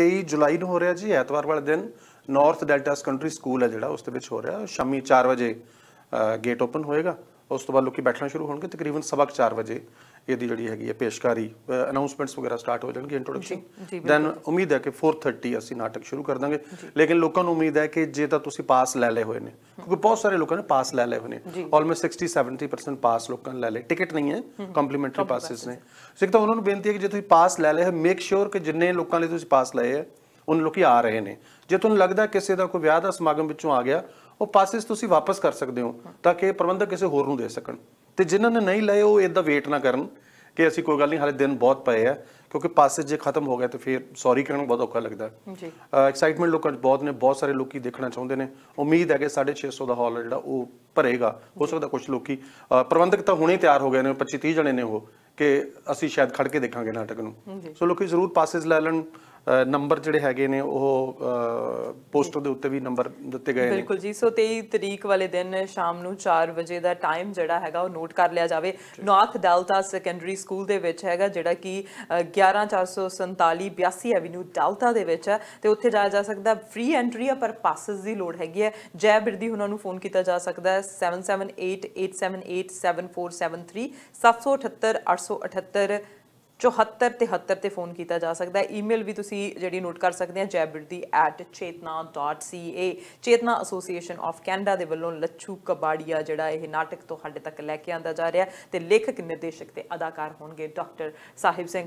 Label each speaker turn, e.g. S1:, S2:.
S1: 23 ਜੁਲਾਈ ਨੂੰ ਹੋ ਰਿਹਾ ਜੀ ਐਤਵਾਰ ਵਾਲੇ ਦਿਨ ਨਾਰਥ ਡੈਲਟਾ ਕੰਟਰੀ ਸਕੂਲ ਹੈ ਜਿਹੜਾ ਉਸ ਦੇ ਵਿੱਚ ਹੋ ਰਿਹਾ ਸ਼ਾਮੀ 4 ਵਜੇ ਗੇਟ ਓਪਨ ਹੋਏਗਾ उस तो बाद बैठना शुरू होगा तकरीबन सबक चार बजे यदि जी है पेशकारी अनाउंसमेंट्स वगैरह स्टार्ट हो जाएगी इंट्रोडक्शन दैन उम्मीद है कि फोर थर्टी असं नाटक शुरू कर देंगे लेकिन लोगों को उम्मीद है कि जे तो पास लै ले हुए हैं क्योंकि बहुत सारे लोगों ने पास लै ले हुए हैं almost sixty seventy percent pass लोगों ने लै ले टिकट नहीं है कंप्लीमेंटरी हम्म, पासिस ने एक तो उन्होंने बेनती है कि जो पास लै ले मेक श्योर कि जिन्हें लोगों पास लाए हैं ਉਹਨਾਂ ਲੋਕੀ ਆ ਰਹੇ ਨੇ ਜੇ ਤੁਹਾਨੂੰ ਲੱਗਦਾ ਕਿਸੇ ਦਾ ਕੋਈ ਵਿਆਹ ਦਾ ਸਮਾਗਮ ਵਿੱਚੋਂ ਆ ਗਿਆ ਉਹ ਪਾਸਿਸ ਤੁਸੀਂ ਵਾਪਸ ਕਰ ਸਕਦੇ ਹੋ ਤਾਂ ਕਿ ਪ੍ਰਬੰਧਕ ਕਿਸੇ ਹੋਰ ਨੂੰ ਦੇ ਸਕਣ ਤੇ ਜਿਨ੍ਹਾਂ ਨੇ ਨਹੀਂ ਲਏ ਉਹ ਇਦਾਂ ਵੇਟ ਨਾ ਕਰਨ ਕਿ ਅਸੀਂ ਕੋਈ ਗੱਲ ਨਹੀਂ ਹਾਲੇ ਦਿਨ ਬਹੁਤ ਪਏ ਆ ਕਿਉਂਕਿ ਪਾਸਿਸ ਜੇ ਖਤਮ ਹੋ ਗਏ ਤਾਂ ਫਿਰ ਸੌਰੀ ਕਹਿਣਾ ਬਹੁਤ ਔਖਾ ਲੱਗਦਾ ਜੀ ਐਕਸਾਈਟਮੈਂਟ ਲੋਕਾਂ 'ਚ ਬਹੁਤ ਨੇ ਬਹੁਤ ਸਾਰੇ ਲੋਕੀ ਦੇਖਣਾ ਚਾਹੁੰਦੇ ਨੇ ਉਮੀਦ ਹੈ ਕਿ 650 ਦਾ ਹਾਲ ਜਿਹੜਾ ਉਹ ਭਰੇਗਾ ਹੋ ਸਕਦਾ ਕੁਝ ਲੋਕੀ ਪ੍ਰਬੰਧਕ ਤਾਂ ਹੁਣੇ ਤਿਆਰ ਹੋ ਗਏ ਨੇ 25 30 ਜਣੇ ਨੇ ਉਹ ਕਿ ਅਸੀਂ ਸ਼ਾਇਦ ਖੜ ਕੇ ਦੇਖਾਂਗੇ ਨਾਟਕ ਨੂੰ ਸੋ ਲੋਕੀ ਜ਼ਰੂਰ ਪਾਸਿਸ ਲੈ ਲੈਣ ਨੰਬਰ ਜਿਹੜੇ ਹੈਗੇ ਨੇ ਉਹ ਪੋਸਟਰ ਦੇ ਉੱਤੇ ਵੀ ਨੰਬਰ ਦਿੱਤੇ ਗਏ ਨੇ ਬਿਲਕੁਲ
S2: ਜੀ ਸੋ 23 ਤਰੀਕ ਵਾਲੇ ਦਿਨ ਸ਼ਾਮ ਨੂੰ 4 ਵਜੇ ਦਾ ਟਾਈਮ ਜਿਹੜਾ ਹੈਗਾ ਉਹ ਨੋਟ ਕਰ ਲਿਆ ਜਾਵੇ ਨਾਰਥ ਡੈਲਟਾ ਸੈਕੰਡਰੀ ਸਕੂਲ ਦੇ ਵਿੱਚ ਹੈਗਾ ਜਿਹੜਾ ਕਿ 11447 82 ਐਵਨਿਊ ਡੈਲਟਾ ਦੇ ਵਿੱਚ ਹੈ ਤੇ ਉੱਥੇ ਜਾਇਆ ਜਾ ਸਕਦਾ ਫ੍ਰੀ ਐਂਟਰੀ ਆ ਪਰ ਪਾਸਸ ਦੀ ਲੋੜ ਹੈਗੀ ਹੈ ਜੈ ਬਿਰਦੀ ਉਹਨਾਂ ਨੂੰ ਫੋਨ ਕੀਤਾ ਜਾ ਸਕਦਾ ਹੈ 7788787473 7788787473 74 ਤੇ ਫੋਨ ਕੀਤਾ ਜਾ ਸਕਦਾ ਹੈ ਈਮੇਲ ਵੀ ਤੁਸੀਂ ਜਿਹੜੀ ਨੋਟ ਕਰ ਸਕਦੇ ਆ jaybirdi@chetna.ca Chetna association of Canada ਦੇ ਵੱਲੋਂ ਲੱਛੂ ਕਬਾੜੀਆ ਜਿਹੜਾ ਇਹ ਨਾਟਕ ਤੁਹਾਡੇ ਤੱਕ ਲੈ ਕੇ ਆਂਦਾ ਜਾ ਰਿਹਾ ਤੇ ਲੇਖਕ ਨਿਰਦੇਸ਼ਕ ਤੇ ਅਦਾਕਾਰ ਹੋਣਗੇ ਡਾਕਟਰ ਸਾਹਿਬ ਸਿੰਘ